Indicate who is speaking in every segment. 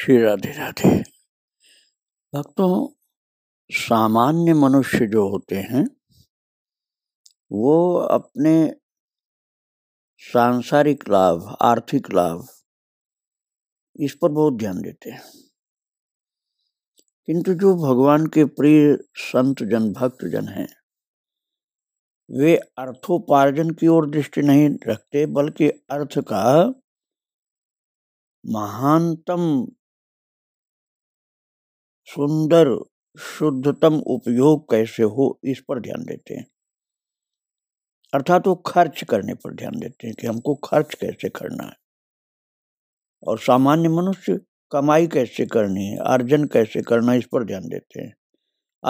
Speaker 1: श्री राधे राधे भक्तों सामान्य मनुष्य जो होते हैं वो अपने सांसारिक लाभ आर्थिक लाभ इस पर बहुत ध्यान देते हैं किंतु जो भगवान के प्रिय संत जन भक्त जन हैं वे अर्थोपार्जन की ओर दृष्टि नहीं रखते बल्कि अर्थ का महानतम सुंदर शुद्धतम उपयोग कैसे हो इस पर ध्यान देते हैं अर्थात वो खर्च करने पर ध्यान देते हैं कि हमको खर्च कैसे करना है और सामान्य मनुष्य कमाई कैसे करनी है अर्जन कैसे करना इस पर ध्यान देते हैं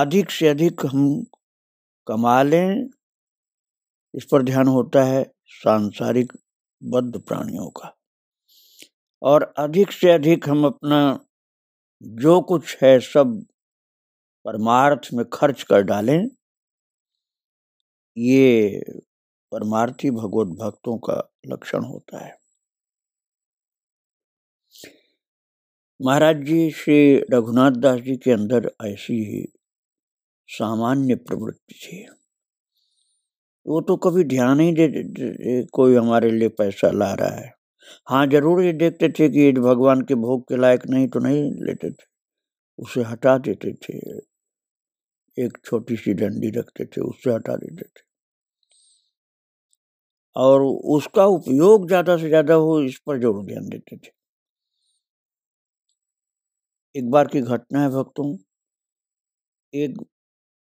Speaker 1: अधिक से अधिक हम कमा लें इस पर ध्यान होता है सांसारिक बद्ध प्राणियों का और अधिक से अधिक हम अपना जो कुछ है सब परमार्थ में खर्च कर डालें ये परमार्थी भगवत भक्तों का लक्षण होता है महाराज जी श्री रघुनाथ दास जी के अंदर ऐसी ही सामान्य प्रवृत्ति थी वो तो कभी ध्यान ही दे, दे, दे कोई हमारे लिए पैसा ला रहा है हाँ जरूर ये देखते थे कि ये भगवान के भोग के लायक नहीं तो नहीं लेते थे उसे हटा देते थे एक छोटी सी डंडी रखते थे उससे हटा देते थे और उसका उपयोग ज़्यादा से ज़्यादा हो इस पर जरूर ध्यान देते थे एक बार की घटना है भक्तों एक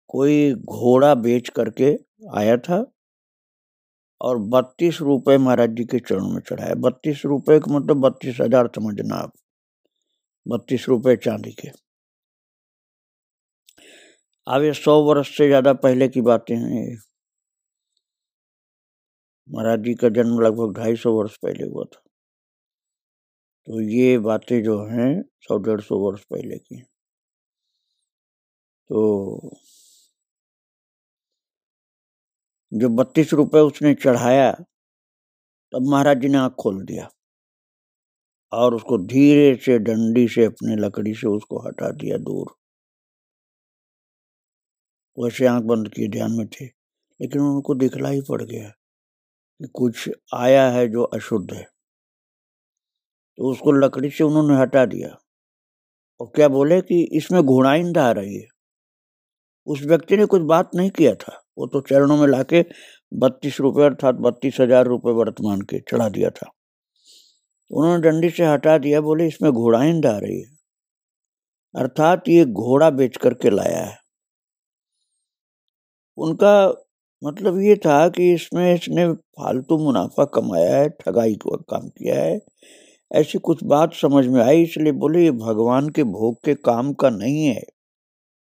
Speaker 1: कोई घोड़ा बेच करके आया था और बत्तीस रुपये महाराज जी के चरण में चढ़ाए बत्तीस रुपये का मतलब बत्तीस हजार समझना आप बत्तीस रुपये चांदी के अब ये सौ वर्ष से ज्यादा पहले की बातें हैं ये महाराज जी का जन्म लगभग ढाई सौ वर्ष पहले हुआ था तो ये बातें जो हैं सौ डेढ़ सौ वर्ष पहले की
Speaker 2: तो जो बत्तीस रुपए
Speaker 1: उसने चढ़ाया तब महाराज जी ने आँख खोल दिया और उसको धीरे से डंडी से अपने लकड़ी से उसको हटा दिया दूर वैसे आंख बंद किए ध्यान में थे लेकिन उनको दिखला ही पड़ गया कि कुछ आया है जो अशुद्ध है तो उसको लकड़ी से उन्होंने हटा दिया और क्या बोले कि इसमें घुणाइंदा आ रही है उस व्यक्ति ने कुछ बात नहीं किया था वो तो चरणों में लाके बत्तीस रुपये अर्थात बत्तीस हजार रुपये वर्तमान के चढ़ा दिया था उन्होंने डंडी से हटा दिया बोले इसमें घोड़ाइंद आ रही है अर्थात ये घोड़ा बेच करके लाया है उनका मतलब ये था कि इसमें इसने फालतू मुनाफा कमाया है ठगाई का काम किया है ऐसी कुछ बात समझ में आई इसलिए बोले ये भगवान के भोग के काम का नहीं है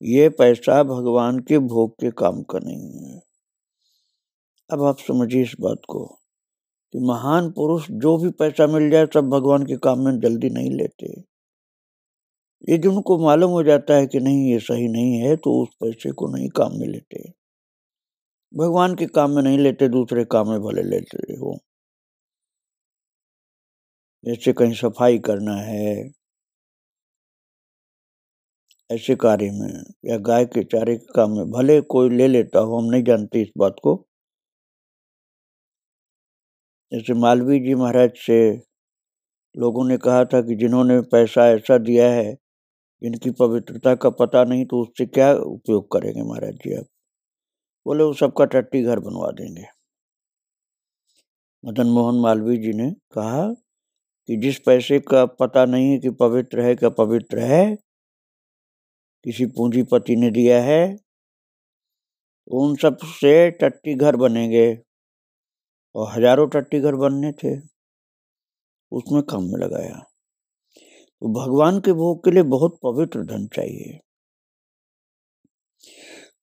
Speaker 1: ये पैसा भगवान के भोग के काम का नहीं है अब आप समझिए इस बात को कि महान पुरुष जो भी पैसा मिल जाए सब भगवान के काम में जल्दी नहीं लेते ये जिनको मालूम हो जाता है कि नहीं ये सही नहीं है तो उस पैसे को नहीं काम में लेते भगवान के काम में नहीं लेते दूसरे काम में भले लेते हो जैसे कहीं सफाई करना है ऐसे कार्य में या गाय के चारे के काम में भले कोई ले लेता हो हम नहीं जानते इस बात को जैसे मालवीय जी महाराज से लोगों ने कहा था कि जिन्होंने पैसा ऐसा दिया है जिनकी पवित्रता का पता नहीं तो उससे क्या उपयोग करेंगे महाराज जी आप बोले वो सबका टट्टी घर बनवा देंगे मदन मोहन मालवीय जी ने कहा कि जिस पैसे का पता नहीं है कि पवित्र है क्या पवित्र है किसी पूंजीपति ने दिया है उन सब से टट्टी घर बनेंगे और हजारों टट्टी घर बनने थे उसमें काम में लगाया तो भगवान के भोग के लिए बहुत पवित्र धन चाहिए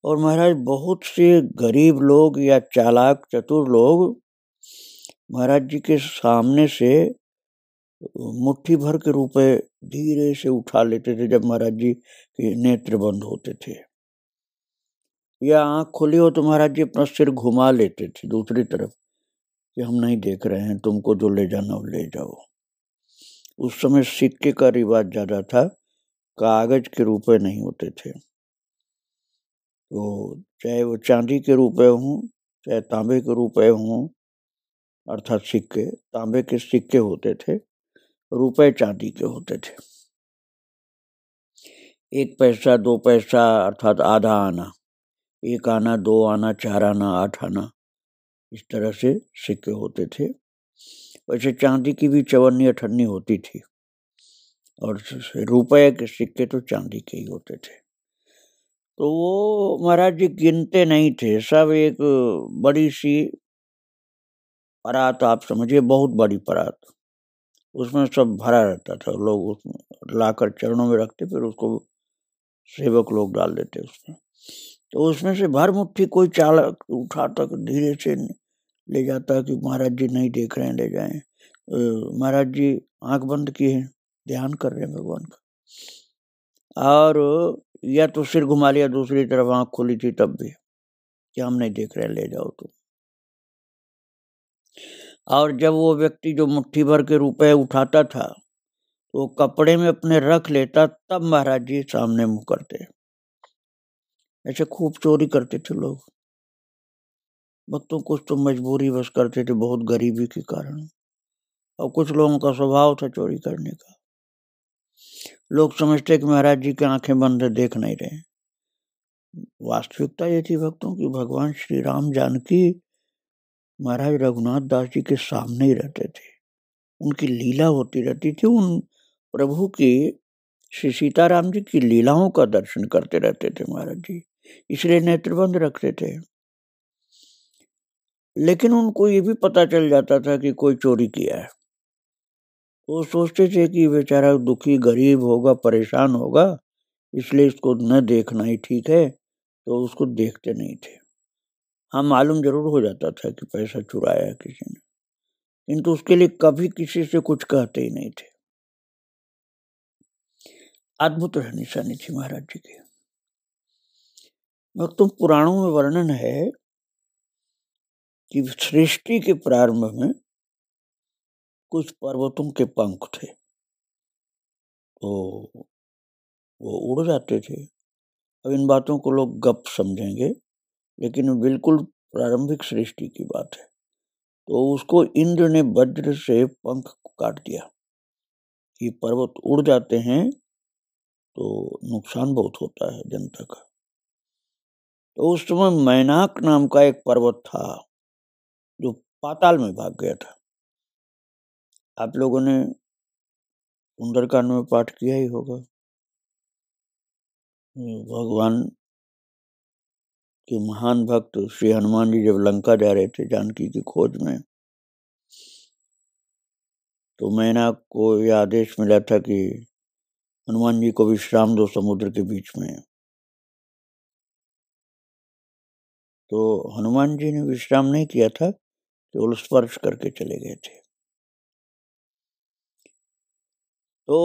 Speaker 1: और महाराज बहुत से गरीब लोग या चालाक चतुर लोग महाराज जी के सामने से मुट्ठी भर के रुपए धीरे से उठा लेते थे जब महाराज जी के नेत्र बंद होते थे या आंख खुली हो तो महाराज जी अपना सिर घुमा लेते थे दूसरी तरफ कि हम नहीं देख रहे हैं तुमको जो ले जाना हो ले जाओ उस समय सिक्के का रिवाज ज़्यादा था कागज के रुपए नहीं होते थे तो चाहे वो चांदी के रुपए हों चाहे तांबे के रुपए हों अर्थात सिक्के तांबे के सिक्के होते थे रुपए चांदी के होते थे एक पैसा दो पैसा अर्थात आधा आना एक आना दो आना चार आना आठ आना इस तरह से सिक्के होते थे वैसे चांदी की भी चवन्नी अठन्नी होती थी और रुपए के सिक्के तो चांदी के ही होते थे तो वो महाराज जी गिनते नहीं थे सब एक बड़ी सी परात आप समझिए बहुत बड़ी परात उसमें सब भरा रहता था लोग उसमें लाकर चरणों में रखते फिर उसको सेवक लोग डाल देते उसमें तो उसमें से भर मुट्ठी कोई चालक उठाता धीरे से ले जाता कि महाराज जी नहीं देख रहे हैं ले जाए महाराज जी आंख बंद किए हैं ध्यान कर रहे हैं भगवान का और या तो सिर घुमा लिया दूसरी तरफ आंख खुली थी तब भी कि हम नहीं देख रहे हैं ले जाओ तो और जब वो व्यक्ति जो मुट्ठी भर के रुपए उठाता था तो कपड़े में अपने रख लेता तब महाराज जी सामने मुँह करते ऐसे खूब चोरी करते थे लोग भक्तों कुछ तो मजबूरी बस करते थे बहुत गरीबी के कारण और कुछ लोगों का स्वभाव था चोरी करने का लोग समझते कि महाराज जी की आंखें बंद देख नहीं रहे वास्तविकता ये थी भक्तों की भगवान श्री राम जानकी महाराज रघुनाथ दास जी के सामने ही रहते थे उनकी लीला होती रहती थी उन प्रभु की श्री सीताराम जी की लीलाओं का दर्शन करते रहते थे महाराज जी इसलिए नेत्रबंद रखते थे लेकिन उनको ये भी पता चल जाता था कि कोई चोरी किया है वो सोचते थे कि बेचारा दुखी गरीब होगा परेशान होगा इसलिए इसको न देखना ही ठीक है तो उसको देखते नहीं थे हाँ मालूम जरूर हो जाता था कि पैसा चुराया किसी ने किंतु उसके लिए कभी किसी से कुछ कहते ही नहीं थे अद्भुत निशानी थी महाराज जी की मगर पुराणों में वर्णन है कि सृष्टि के प्रारंभ में कुछ पर्वतों के पंख थे तो वो उड़ जाते थे अब इन बातों को लोग गप समझेंगे लेकिन बिल्कुल प्रारंभिक सृष्टि की बात है तो उसको इंद्र ने वज्र से पंख काट दिया ये पर्वत उड़ जाते हैं तो नुकसान बहुत होता है जनता का तो उस समय मैनाक नाम का एक पर्वत था जो पाताल में भाग गया था आप लोगों ने सुंदरकांड में पाठ किया ही होगा भगवान कि महान भक्त श्री हनुमान जी जब लंका जा रहे थे जानकी की खोज में तो मैना को यह आदेश मिला था कि हनुमान जी को विश्राम दो समुद्र के बीच में तो हनुमान जी ने विश्राम नहीं किया था केवल स्पर्श करके चले गए थे तो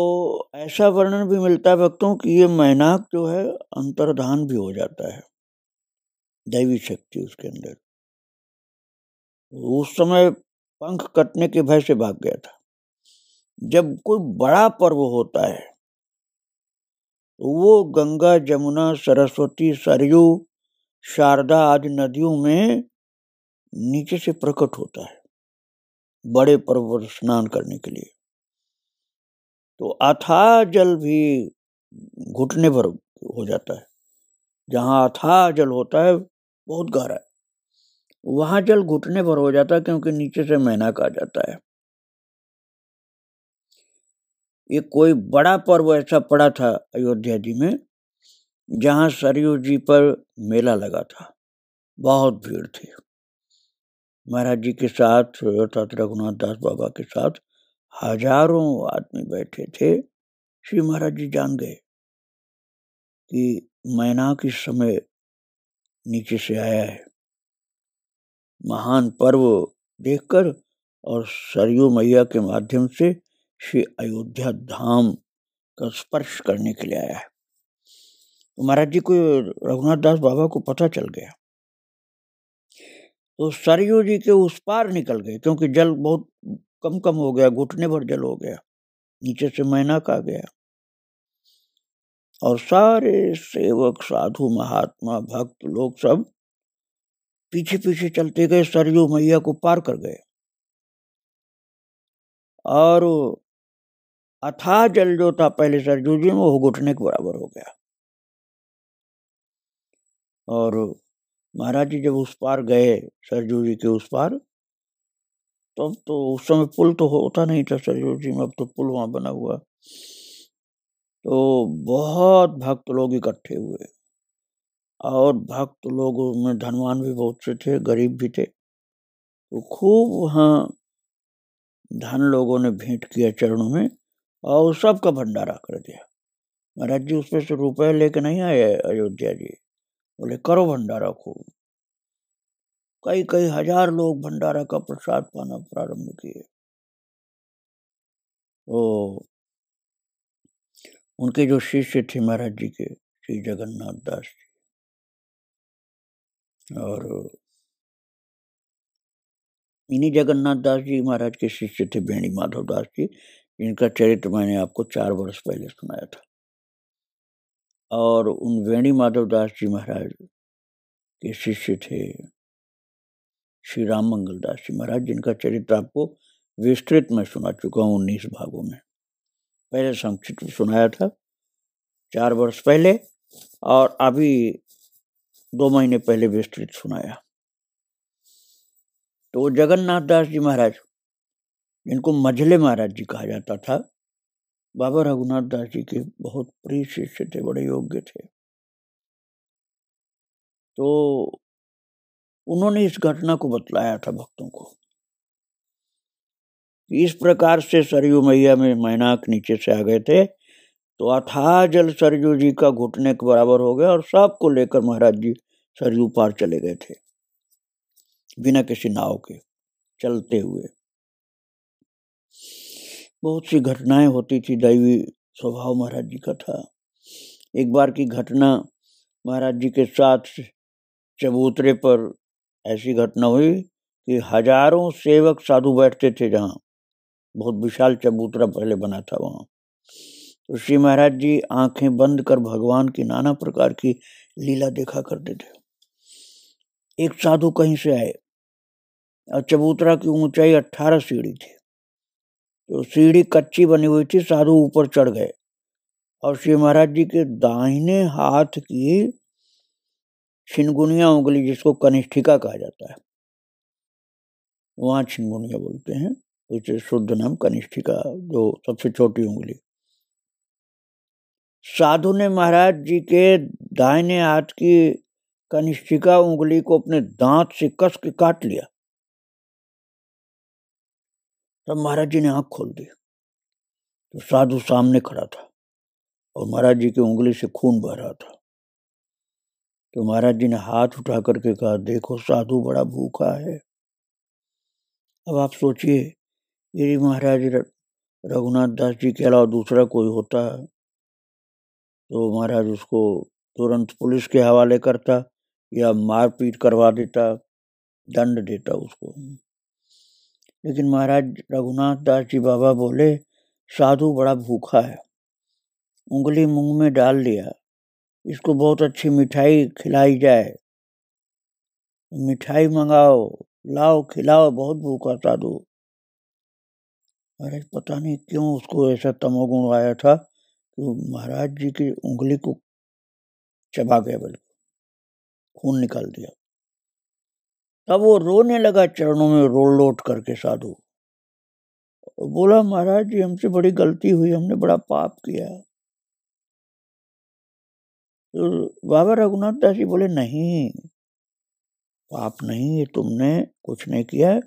Speaker 1: ऐसा वर्णन भी मिलता है भक्तों कि ये मैनाक जो है अंतर्धान भी हो जाता है दैवी शक्ति उसके अंदर उस समय पंख कटने के भय से भाग गया था जब कोई बड़ा पर्व होता है तो वो गंगा जमुना सरस्वती सरयू शारदा आदि नदियों में नीचे से प्रकट होता है बड़े पर्व पर स्नान करने के लिए तो अथा जल भी घुटने भर हो जाता है जहाँ अथा जल होता है बहुत गहरा है वहां जल घुटने पर हो जाता है क्योंकि नीचे से मैनाक आ जाता है ये कोई बड़ा पर्व ऐसा पड़ा था अयोध्या जी में जहाँ सरयू जी पर मेला लगा था बहुत भीड़ थी महाराज जी के साथ अर्थात रघुनाथ दास बाबा के साथ हजारों आदमी बैठे थे श्री महाराज जी जान गए कि मैना इस समय नीचे से आया है महान पर्व देखकर और सरयू मैया के माध्यम से श्री अयोध्या धाम का स्पर्श करने के लिए आया है तो महाराज जी को रघुनाथ दास बाबा को पता चल गया तो सरयू जी के उस पार निकल गए क्योंकि जल बहुत कम कम हो गया घुटने भर जल हो गया नीचे से मैनाक आ गया और सारे सेवक साधु महात्मा भक्त लोग सब पीछे पीछे चलते गए सरयू मैया
Speaker 2: को पार कर गए और अथा
Speaker 1: जल जो था पहले सरजू जी वो घुटने के बराबर हो गया और महाराज जी जब उस पार गए सरजू जी के उस पार तब तो उस समय पुल तो होता नहीं था सरजू जी में अब तो पुल वहाँ बना हुआ तो बहुत भक्त लोग इकट्ठे हुए और भक्त लोग में धनवान भी बहुत से थे गरीब भी थे तो खूब वहाँ धन लोगों ने भेंट किया चरणों में और सब का भंडारा कर दिया महाराज जी उसमें से रुपये लेके नहीं आए अयोध्या जी बोले करो भंडारा खूब कई कई हजार लोग भंडारा का प्रसाद पाना प्रारंभ किए तो उनके जो शिष्य थे महाराज जी के श्री जगन्नाथ दास जी और इन्हीं जगन्नाथ दास जी महाराज के शिष्य थे बेणी माधव दास जी जिनका चरित्र मैंने आपको चार वर्ष पहले सुनाया था और उन वेणी माधव दास जी महाराज के शिष्य थे श्री राम मंगल दास जी महाराज जिनका चरित्र आपको विस्तृत में सुना चुका हूँ उन्नीस भागों में पहले संक्षिप्त सुनाया था चार वर्ष पहले और अभी दो महीने पहले विस्तृत सुनाया तो जगन्नाथ दास जी महाराज जिनको मझले महाराज जी कहा जाता था बाबा रघुनाथ दास जी के बहुत प्रिय शिष्य थे बड़े योग्य थे तो उन्होंने इस घटना को बतलाया था भक्तों को इस प्रकार से सरयू मैया में मैनाक नीचे से आ गए थे तो अथा जल सरयू जी का घुटने के बराबर हो गया और सबको लेकर महाराज जी सरयू पार चले गए थे बिना किसी नाव के चलते हुए बहुत सी घटनाएं होती थी दैवी स्वभाव महाराज जी का था एक बार की घटना महाराज जी के साथ चबूतरे पर ऐसी घटना हुई कि हजारों सेवक साधु बैठते थे जहाँ बहुत विशाल चबूतरा पहले बना था वहाँ तो श्री महाराज जी आंखें बंद कर भगवान की नाना प्रकार की लीला देखा करते थे एक साधु कहीं से आए और चबूतरा की ऊंचाई अट्ठारह सीढ़ी थी तो सीढ़ी कच्ची बनी हुई थी साधु ऊपर चढ़ गए और श्री महाराज जी के दाहिने हाथ की छिनगुनिया उंगली जिसको कनिष्ठिका कहा जाता है वहाँ छिनगुनिया बोलते हैं इसे शुद्ध नाम कनिष्ठिका जो सबसे छोटी उंगली साधु ने महाराज जी के दाहिने हाथ की कनिष्ठिका उंगली को अपने दांत से कस के काट लिया तब महाराज जी ने आंख खोल दी तो साधु सामने खड़ा था और महाराज जी की उंगली से खून बह रहा था तो महाराज जी ने हाथ उठा करके कहा देखो साधु बड़ा भूखा है अब आप सोचिए यदि महाराज रघुनाथ दास जी के अलावा दूसरा कोई होता तो महाराज उसको तुरंत पुलिस के हवाले करता या मारपीट करवा देता दंड देता उसको लेकिन महाराज रघुनाथ दास जी बाबा बोले साधु बड़ा भूखा है उंगली मुंह में डाल दिया इसको बहुत अच्छी मिठाई खिलाई जाए मिठाई मंगाओ लाओ खिलाओ बहुत भूखा साधु अरे पता नहीं क्यों उसको ऐसा तमोगुण आया था तो महाराज जी की उंगली को चबा गया बल्कि खून निकाल दिया तब वो रोने लगा चरणों में रोल लोट करके साधु बोला महाराज जी हमसे बड़ी गलती हुई हमने बड़ा पाप किया तो बाबा रघुनाथ दास जी बोले नहीं पाप नहीं है तुमने कुछ नहीं किया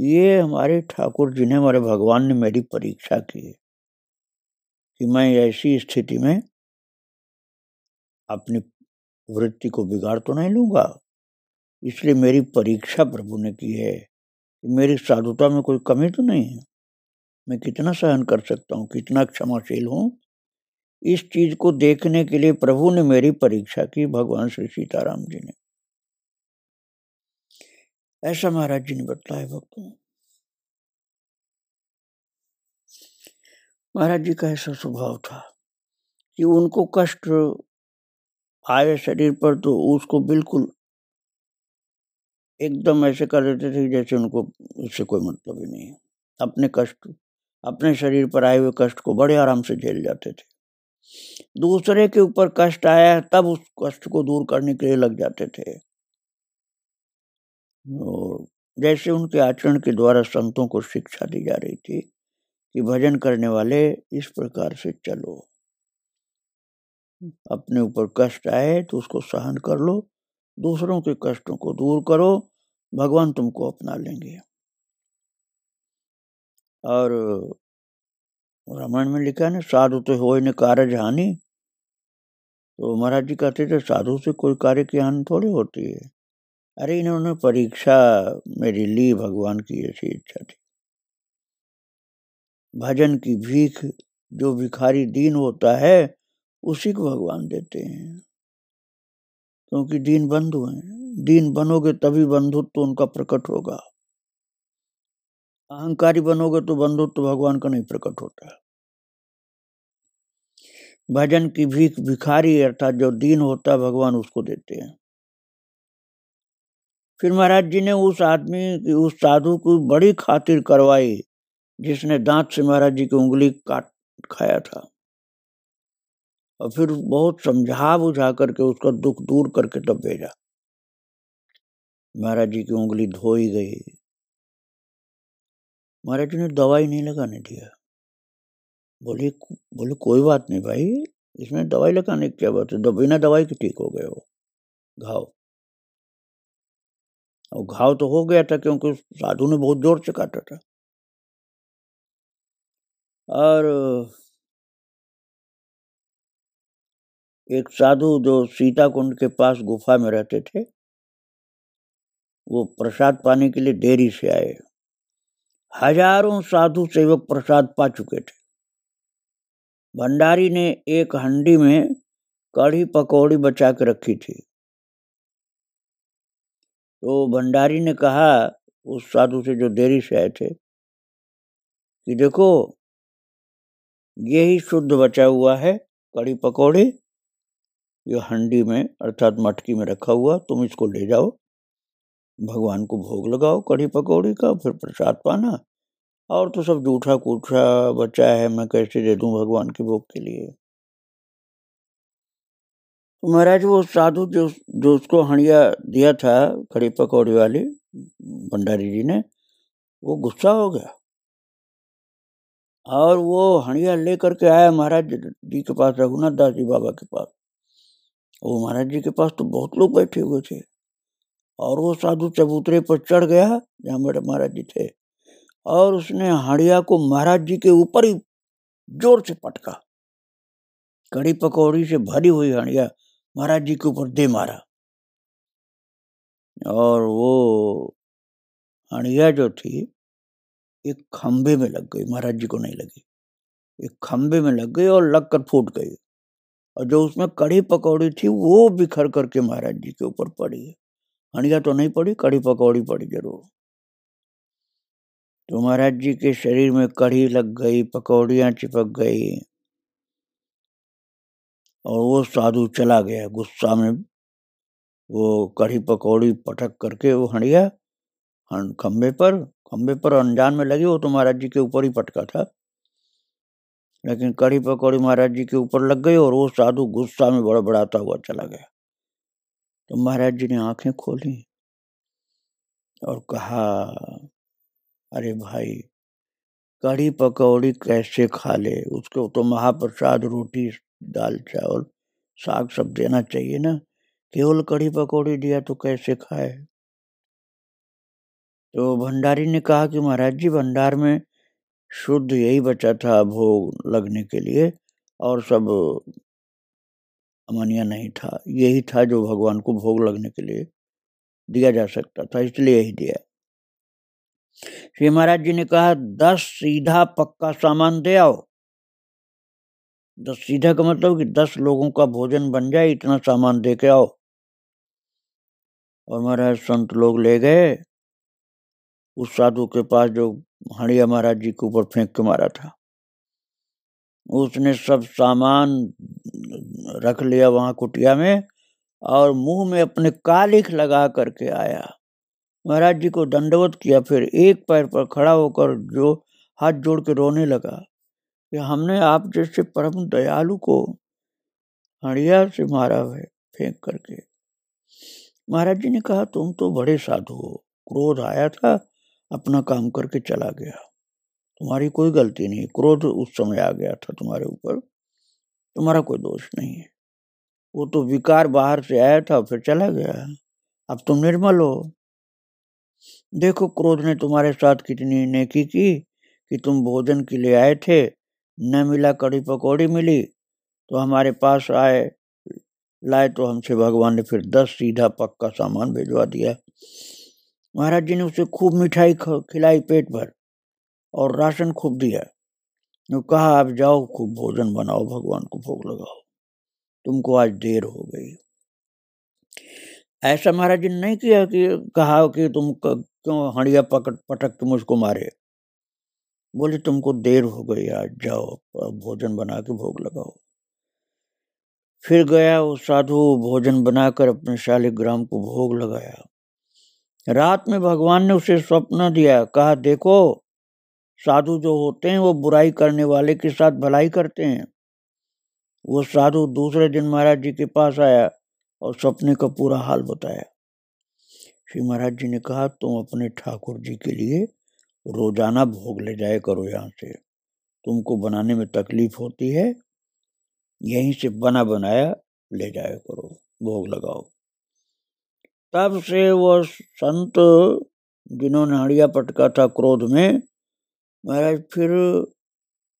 Speaker 1: ये हमारे ठाकुर जी ने हमारे भगवान ने मेरी परीक्षा की कि मैं ऐसी स्थिति में अपनी वृत्ति को बिगाड़ तो नहीं लूंगा इसलिए मेरी परीक्षा प्रभु ने की है कि मेरी साधुता में कोई कमी तो नहीं है मैं कितना सहन कर सकता हूँ कितना क्षमाशील हूँ इस चीज को देखने के लिए प्रभु ने मेरी परीक्षा की भगवान श्री सीताराम जी ने ऐसा महाराज जी ने बतलाया भक्तों महाराज जी का ऐसा स्वभाव था कि उनको कष्ट आए शरीर पर तो उसको बिल्कुल एकदम ऐसे कर देते थे जैसे उनको इससे कोई मतलब ही नहीं है अपने कष्ट अपने शरीर पर आए हुए कष्ट को बड़े आराम से झेल जाते थे दूसरे के ऊपर कष्ट आया तब उस कष्ट को दूर करने के लिए लग जाते थे और जैसे उनके आचरण के द्वारा संतों को शिक्षा दी जा रही थी कि भजन करने वाले इस प्रकार से चलो अपने ऊपर कष्ट आए तो उसको सहन कर लो दूसरों के कष्टों को दूर करो भगवान तुमको अपना लेंगे और रामायण में लिखा है ना साधु तो हो न कारज हानि तो महाराज जी कहते थे साधु से कोई कार्य की हानि थोड़ी होती है अरे इन्होंने परीक्षा मेरी ली भगवान की ऐसी इच्छा थी भजन की भीख जो भिखारी दीन होता है उसी को भगवान देते हैं क्योंकि दीन बंधु हैं दीन बनोगे तभी बंधुत्व तो उनका प्रकट होगा अहंकारी बनोगे तो बंधुत्व तो भगवान का नहीं प्रकट होता भजन की भीख भिखारी अर्थात जो दीन होता है भगवान उसको देते हैं फिर महाराज जी ने उस आदमी की उस साधु को बड़ी खातिर करवाई जिसने दांत से महाराज जी की उंगली काट खाया था और फिर बहुत समझा बुझा करके उसका दुख दूर करके तब भेजा महाराज जी की उंगली धोई गई महाराज जी ने दवाई नहीं लगाने दिया बोले बोले कोई बात नहीं भाई इसमें दवाई लगाने की क्या बात है तो बिना दवाई के ठीक हो गए वो घाव और घाव तो हो गया था क्योंकि साधु
Speaker 2: ने बहुत जोर से काटा था और
Speaker 1: एक साधु जो सीता कुंड के पास गुफा में रहते थे वो प्रसाद पाने के लिए देरी से आए हजारों साधु सेवक प्रसाद पा चुके थे भंडारी ने एक हंडी में कढ़ी पकौड़ी बचा के रखी थी तो भंडारी ने कहा उस साधु
Speaker 2: से जो देरी से आए थे कि देखो
Speaker 1: यही शुद्ध बचा हुआ है कड़ी पकौड़े ये हंडी में अर्थात मटकी में रखा हुआ तुम इसको ले जाओ भगवान को भोग लगाओ कढ़ी पकौड़ी का फिर प्रसाद पाना और तो सब जूठा कूठा बचा है मैं कैसे दे दूँ भगवान के भोग के लिए तो महाराज वो साधु जो जो उसको हणिया दिया था खड़ी पकौड़ी वाली भंडारी जी ने वो गुस्सा हो गया और वो हणिया ले करके आया महाराज जी के पास रघुनाथ दास जी बाबा के पास वो महाराज जी के पास तो बहुत लोग बैठे हुए थे और वो साधु चबूतरे पर चढ़ गया जहाँ बड़े महाराज जी थे और उसने हणिया को महाराज जी के ऊपर ही जोर से पटका कड़ी पकौड़ी से भरी हुई हणिया महाराज जी के ऊपर दे
Speaker 2: मारा और वो अणिया जो
Speaker 1: थी एक खंबे में लग गई महाराज जी को नहीं लगी एक खम्भे में लग गई और लग कर फूट गई और जो उसमें कड़ी पकौड़ी थी वो बिखर करके महाराज जी के ऊपर पड़ी है हणिया तो नहीं पड़ी कड़ी पकौड़ी पड़ी जरूर तो महाराज जी के शरीर में कड़ी लग गई पकौड़ियाँ चिपक गई और वो साधु चला गया गुस्सा में वो कढ़ी पकौड़ी पटक करके वो हंडिया खम्भे पर खम्भे पर अनजान में लगी वो तो महाराज जी के ऊपर ही पटका था लेकिन कढ़ी पकौड़ी महाराज जी के ऊपर लग गई और वो साधु गुस्सा में बड़बड़ाता हुआ चला गया तो महाराज जी ने आंखें खोली और कहा अरे भाई कढ़ी पकौड़ी कैसे खा ले उसको तो महाप्रसाद रोटी दाल चावल साग सब देना चाहिए ना केवल कढ़ी पकौड़ी दिया तो कैसे खाए तो भंडारी ने कहा कि महाराज जी भंडार में शुद्ध यही बचा था भोग लगने के लिए और सब अमनिया नहीं था यही था जो भगवान को भोग लगने के लिए दिया जा सकता था इसलिए यही दिया श्री महाराज जी ने कहा दस सीधा पक्का सामान दे आओ दस तो सीधा का मतलब कि दस लोगों का भोजन बन जाए इतना सामान दे के आओ और महाराज संत लोग ले गए उस साधु के पास जो हड़िया महाराज जी के ऊपर फेंक के मारा था उसने सब सामान रख लिया वहां कुटिया में और मुंह में अपने कालिख लगा करके आया महाराज जी को दंडवत किया फिर एक पैर पर खड़ा होकर जो हाथ जोड़ के रोने लगा कि हमने आप जैसे परम दयालु को हड़िया से मारा है फेंक करके महाराज जी ने कहा तुम तो बड़े साधु हो क्रोध आया था अपना काम करके चला गया तुम्हारी कोई गलती नहीं क्रोध उस समय आ गया था तुम्हारे ऊपर तुम्हारा कोई दोष नहीं है वो तो विकार बाहर से आया था फिर चला गया अब तुम निर्मल हो देखो क्रोध ने तुम्हारे साथ कितनी नेकी की कि तुम भोजन के लिए आए थे न मिला कड़ी पकौड़ी मिली तो हमारे पास आए लाए तो हमसे भगवान ने फिर दस सीधा पक्का सामान भिजवा दिया महाराज जी ने उसे खूब मिठाई खिलाई पेट भर और राशन खूब दिया कहा आप जाओ खूब भोजन बनाओ भगवान को भोग लगाओ तुमको आज देर हो गई ऐसा महाराज जी ने नहीं किया कि कहा कि तुम क्यों हड़िया पकट पटक के मुझको मारे बोले तुमको देर हो गई आज जाओ भोजन बना के भोग लगाओ फिर गया वो साधु भोजन बनाकर अपने शालिग्राम को भोग लगाया रात में भगवान ने उसे स्वप्न दिया कहा देखो साधु जो होते हैं वो बुराई करने वाले के साथ भलाई करते हैं वो साधु दूसरे दिन महाराज जी के पास आया और सपने का पूरा हाल बताया श्री महाराज जी ने कहा तुम अपने ठाकुर जी के लिए रोजाना भोग ले जाया करो यहाँ से तुमको बनाने में तकलीफ होती है यहीं से बना बनाया ले जाया करो भोग लगाओ तब से वह संत जिन्होंने हड़िया पटका था क्रोध में महाराज फिर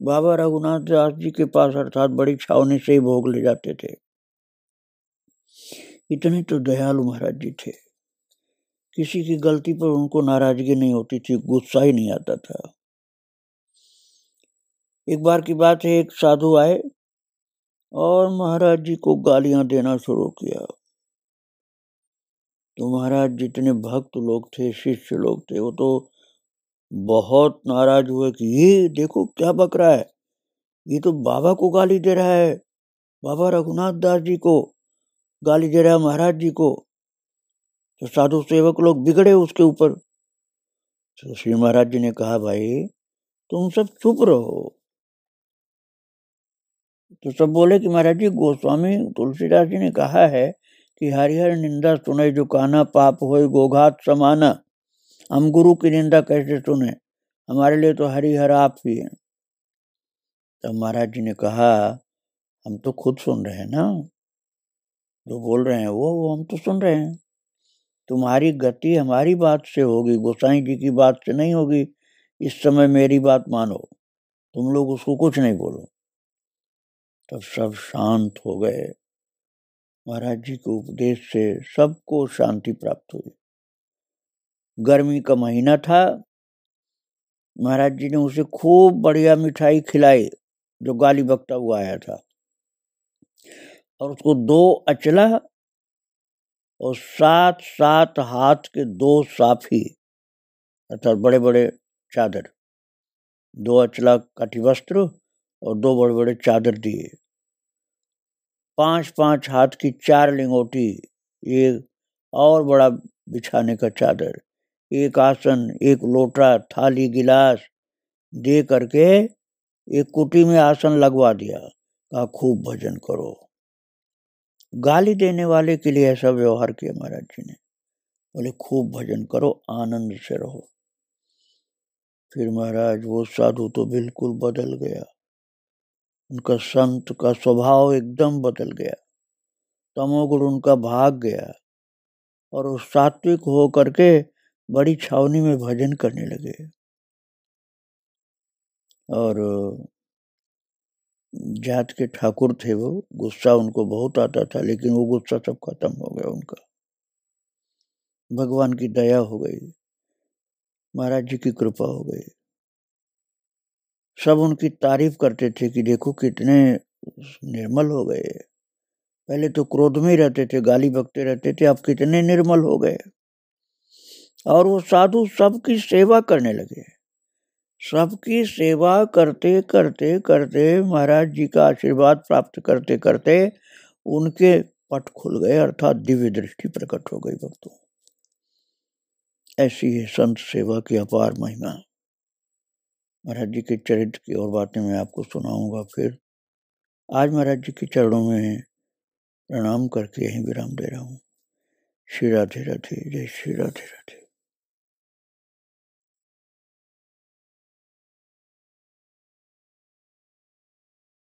Speaker 1: बाबा रघुनाथ दास जी के पास अर्थात बड़ी छावनी से ही भोग ले जाते थे इतने तो दयालु महाराज जी थे किसी की गलती पर उनको नाराजगी नहीं होती थी गुस्सा ही नहीं आता था एक बार की बात है एक साधु आए और महाराज जी को गालियां देना शुरू किया तो महाराज जितने भक्त लोग थे शिष्य लोग थे वो तो बहुत नाराज हुए कि ये देखो क्या बक रहा है ये तो बाबा को गाली दे रहा है बाबा रघुनाथ दास जी को गाली दे रहा है महाराज जी को तो साधु सेवक लोग बिगड़े उसके ऊपर तो श्री महाराज जी ने कहा भाई तुम सब चुप रहो तो सब बोले कि महाराज जी गोस्वामी तुलसीदास जी ने कहा है कि हरिहर निंदा सुने जो काना पाप हो गोघात समाना हम गुरु की निंदा कैसे सुने हमारे लिए तो हरिहर आप ही हैं तो महाराज जी ने कहा हम तो खुद सुन रहे हैं ना जो बोल रहे हैं वो वो हम तो सुन रहे हैं तुम्हारी गति हमारी बात से होगी गोसाई जी की बात से नहीं होगी इस समय मेरी बात मानो तुम लोग उसको कुछ नहीं बोलो तब सब शांत हो गए महाराज जी के उपदेश से सबको शांति प्राप्त हुई गर्मी का महीना था महाराज जी ने उसे खूब बढ़िया मिठाई खिलाई जो गाली बकता हुआ आया था और उसको दो अचला और सात सात हाथ के दो साफी अर्थात बड़े बड़े चादर दो अचला काठी वस्त्र और दो बड़े बड़े चादर दिए पांच पांच हाथ की चार लिंगोटी एक और बड़ा बिछाने का चादर एक आसन एक लोटा थाली गिलास दे करके एक कुटी में आसन लगवा दिया कहा खूब भजन करो गाली देने वाले के लिए ऐसा व्यवहार किया महाराज जी ने बोले खूब भजन करो आनंद से रहो फिर महाराज वो साधु तो बिल्कुल बदल गया उनका संत का स्वभाव एकदम बदल गया तमोगुण उनका भाग गया और वो सात्विक हो करके बड़ी छावनी में भजन करने लगे और जात के ठाकुर थे वो गुस्सा उनको बहुत आता था लेकिन वो गुस्सा सब खत्म हो गया उनका भगवान की दया हो गई महाराज जी की कृपा हो गई सब उनकी तारीफ करते थे कि देखो कितने निर्मल हो गए पहले तो क्रोध में रहते थे गाली बकते रहते थे अब कितने निर्मल हो गए और वो साधु सबकी सेवा करने लगे सबकी सेवा करते करते करते महाराज जी का आशीर्वाद प्राप्त करते करते उनके पट खुल गए अर्थात दिव्य दृष्टि प्रकट हो गई भक्तों ऐसी है संत सेवा की अपार महिमा महाराज जी के चरित्र की और बातें मैं आपको सुनाऊंगा फिर आज महाराज जी के चरणों में प्रणाम करके यहीं विराम दे रहा हूँ श्री राधे राधे जय श्री राधे राधे